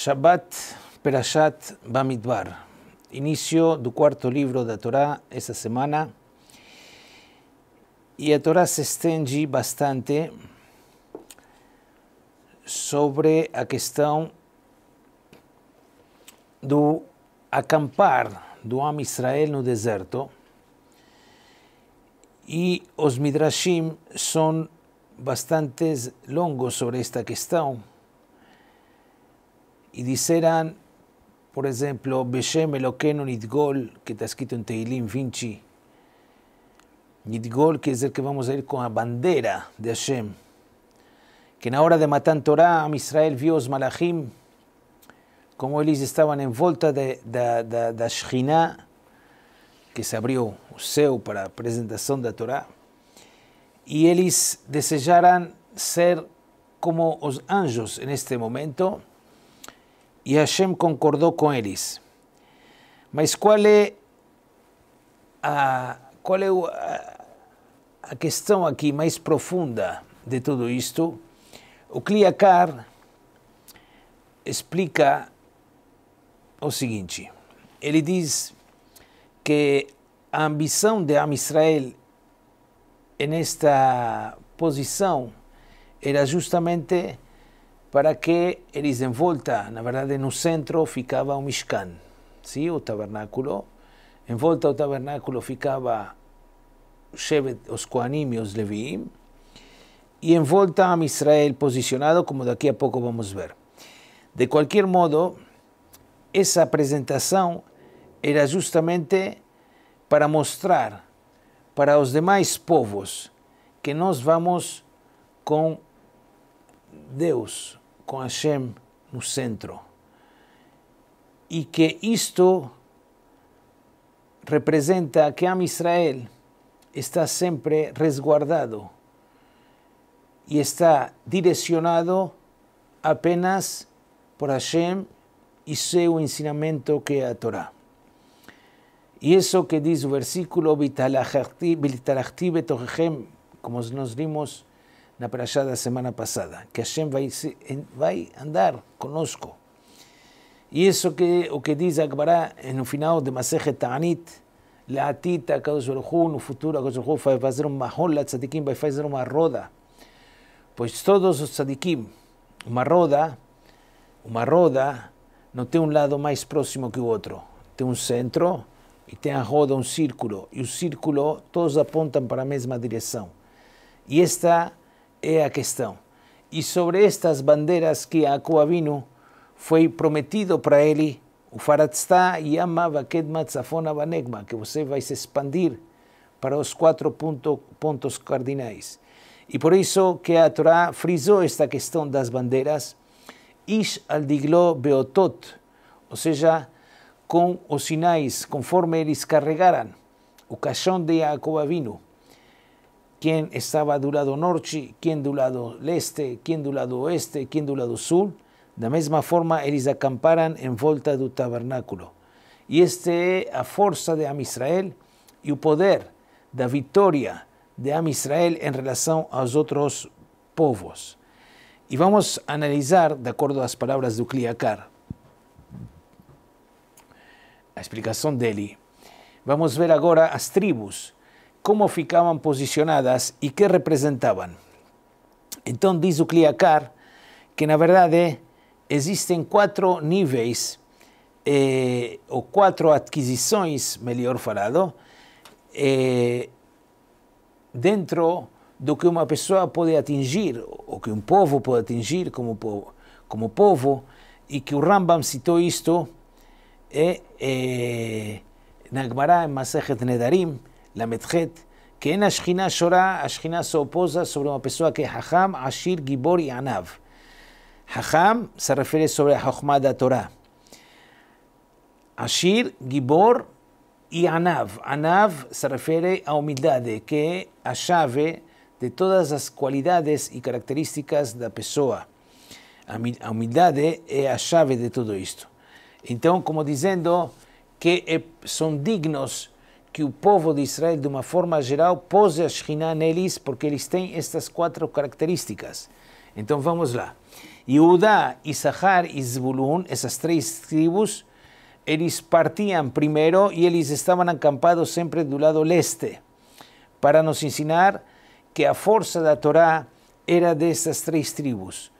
Shabbat Perashat Bamidbar, início do quarto livro da Torá esta semana. E a Torá se estende bastante sobre a questão do acampar do Am Israel no deserto. E os Midrashim são bastante longos sobre esta questão y dijeran, por ejemplo, Beshem Elokeinu Nidgol, que está escrito en Teilim Vinci. Nidgol quiere decir que vamos a ir con la bandera de Hashem. Que en la hora de matar Torah, Israel vio los Malachim, como ellos estaban en volta de, de, de, que se abrió el seu para presentación de la Torah. Y ellos desearan ser como los anjos en este momento. e Hashem concordou com eles. Mas qual é a, qual é a, a questão aqui mais profunda de tudo isto? O Kliakar explica o seguinte: ele diz que a ambição de Am Israel nesta posição era justamente para que eles em volta, na verdade no centro ficava o Mishkan, sim, o tabernáculo, em volta ao tabernáculo ficava Shevet, os Koanim e os Leviim, e em volta a Israel posicionado, como daqui a pouco vamos ver. De qualquer modo, essa apresentação era justamente para mostrar para os demais povos que nós vamos com Deus, Con Hashem el centro. Y que esto representa que Am Israel está siempre resguardado Y está direccionado apenas por Hashem y su ensinamiento que a Torah. Y eso que dice el versículo, como nos dimos, na Parashá da semana passada, que Hashem vai, vai andar conosco. E isso que o que diz Agbará no final de Masechet Ta'anit, La'atit HaKadosh no futuro HaKadosh vai fazer um mahol tzadikim, vai fazer uma roda. Pois todos os tzadikim, uma roda, uma roda não tem um lado mais próximo que o outro. Tem um centro e tem a roda, um círculo. E o círculo, todos apontam para a mesma direção. E esta é a questão. E sobre estas bandeiras que a Coavino foi prometido para ele, o Faratzta Yama Vaket Matzafona Banegma, que você vai se expandir para os quatro ponto, pontos cardinais. E por isso que a Torá frisou esta questão das bandeiras, Ish al beotot, ou seja, com os sinais, conforme eles carregaram o caixão de Jacobavino quién estaba del lado norte, quién del lado leste, quién del lado oeste, quién del lado sur. la misma forma, ellos acamparan en volta del tabernáculo. Y esta es a fuerza de Am Israel y el poder da victoria de Am Israel relación a aos otros povos. Y vamos a analizar, de acuerdo acordo palabras palavras de La explicación de dele. Vamos a ver ahora as tribus. como ficavam posicionadas que representavam. Então diz o Kliakar que na verdade existem quatro níveis eh, ou quatro adquisições, melhor falado, eh, dentro do que uma pessoa pode atingir, ou que um povo pode atingir como povo, como povo e que o Rambam citou isto é, eh, eh na Gemara, em Masechet Nedarim, la Metjet, que en Ashkina shora Ashkina se oposa sobre una persona que es Hacham, Ashir, Gibor y Anav. Hacham se refiere sobre la Torah. Ashir, Gibor y Anav. Anav se refiere a humildad, que a llave de todas las cualidades y características de la persona. A humildad es a llave de todo esto. Entonces, como diciendo que eh, son dignos que o povo de Israel, de uma forma geral, pôs a Shekhinah neles, porque eles têm estas quatro características. Então vamos lá. Judá, Issachar e Zebulun, essas três tribos, eles partiam primeiro e eles estavam acampados sempre do lado leste, para nos ensinar que a força da Torá era dessas três tribos.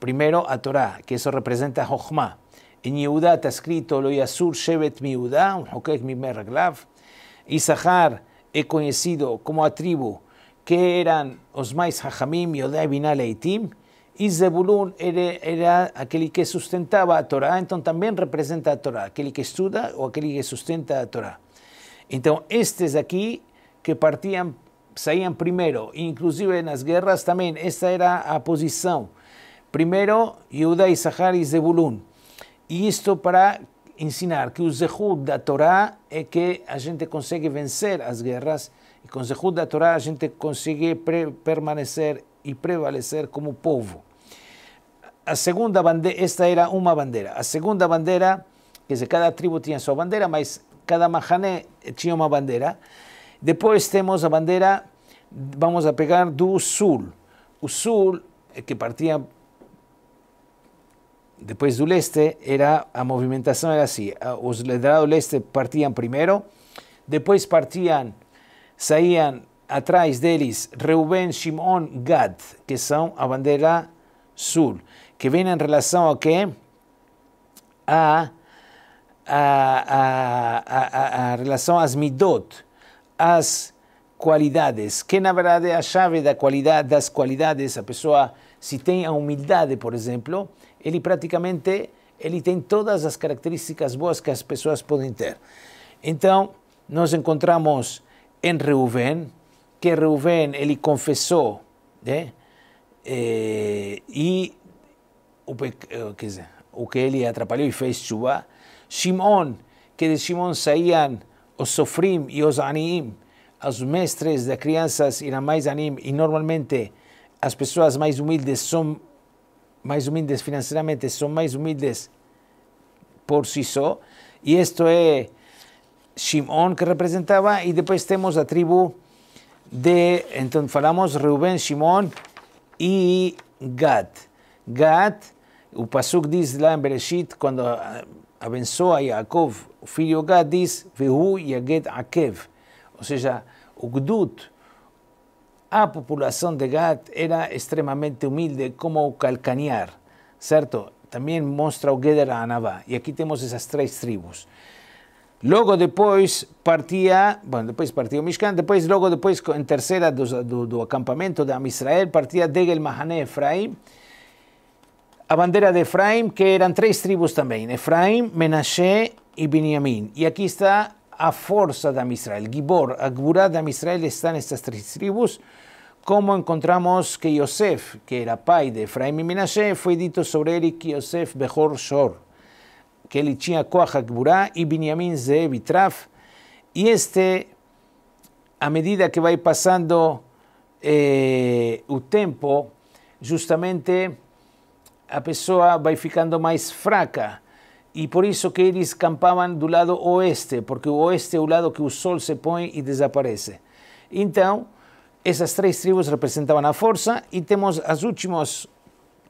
Primeiro a Torá, que isso representa Jochma. Em Yehudá está escrito Lo Yasur Shevet Miudá, um Hokek Glav. Isahar he conocido como a tribu que eran osmais Hajamim, y al Leitim, y Zebulun era, aquel que sustentaba a Torah. Ah, entonces también representa a Torah, aquel que estudia o aquel que sustenta a Torah. Entonces, estos aquí que partían, salían primero, inclusive en las guerras también, esta era la posición. Primero, y Isahar y Zebulun. Y esto para ensinar que o Zehut da Torá é que a gente consegue vencer as guerras e com o Zehut da Torá a gente consegue permanecer e prevalecer como povo. A segunda bandeira, esta era uma bandeira. A segunda bandeira, quer dizer, cada tribo tinha sua bandeira, mas cada mahané tinha uma bandeira. Depois temos a bandeira, vamos a pegar do sul. O sul, eh, que partia depois do leste, era a movimentação era assim. Os do leste partiam primeiro, depois partiam, saíam atrás deles Reuben, Shimon, Gad, que são a bandeira sul, que vem em relação a quê? A, a, a, a, relação às midot, às qualidades, que na verdade é a chave da qualidade, das qualidades, a pessoa, se tem a humildade, por exemplo, ele praticamente ele tem todas as características boas que as pessoas podem ter. Então, nós encontramos em Reuven, que Reuven ele confessou, né? e, eh, e o, eh, quer dizer, o que ele atrapalhou e fez chuva. Shimon, que de Shimon saíam os sofrim e os Anim, os mestres das crianças e mais anim, e normalmente as pessoas mais humildes são mais humildes financeiramente, são mais humildes por si só. E isto é Shimon que representava, e depois temos a tribo de, então falamos Reuben, Shimon e Gad. Gad, o Pasuk diz lá em Bereshit, quando abençoa Yaakov, o filho Gad diz, Vehu Yaget Akev, ou seja, o Gdut, a población de Gad era extremadamente humilde como Calcanear, cierto. También mostra o a Anabá. y aquí tenemos esas tres tribus. Luego después partía, bueno, después partió Mishkan, depois después depois em do, do, do acampamento de Israel partía Degel Mahané Efraim, a bandera de Efraim, que eran tres tribus también, Efraim, Menashe y Binyamin, y aquí está a força de Israel, Gibor, a Gburá de Israel está nessas três tribos, como encontramos que Yosef, que era pai de Efraim e Minashe, foi dito sobre ele que Yosef Behor Shor, que ele tinha Koach Gburá e Benjamin Zeeb e Traf, e este, à medida que vai passando eh, o tempo, justamente a pessoa vai ficando mais fraca, Y por eso que ellos campaban del lado oeste, porque o oeste es un lado que el sol se pone y desaparece. Entonces, esas tres tribus representaban la fuerza y tenemos las últimas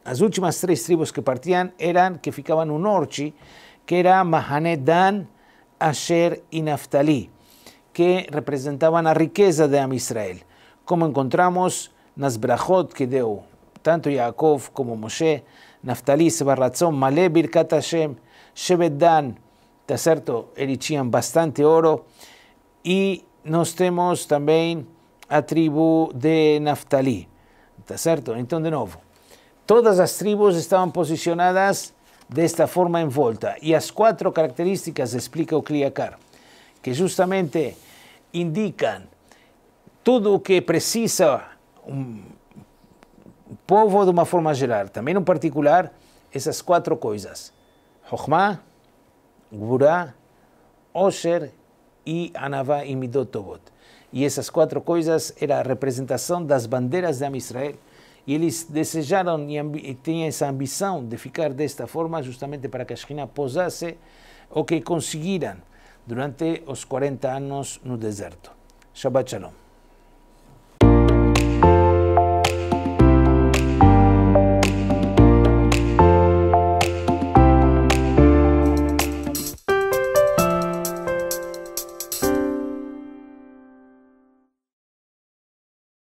tres últimas tres tribus que partían, eran, que ficaban un norte, que era Mahane Dan, Asher y Naftali, que representaban la riqueza de Am Israel, como encontramos nas brachot que deu tanto Yaakov como Moshe, Naftali, Sebarratzon, Malé, Birkat Hashem, Shevet Dan, tá certo? Ele bastante ouro. E nós temos também a tribo de Naftali, tá certo? Então, de novo, todas as tribos estavam posicionadas desta forma em volta. E as quatro características explica o Kliakar, que justamente indicam tudo o que precisa um povo de uma forma geral, também um particular, essas quatro coisas. Jochma, Gurá, Osher e Anavá e Midot Tobot. E essas quatro coisas era a representação das bandeiras de Am Israel. E eles desejaram e tinham essa ambição de ficar desta forma justamente para que a Shekhinah pousasse o que conseguiram durante os 40 anos no deserto. Shabbat Shalom.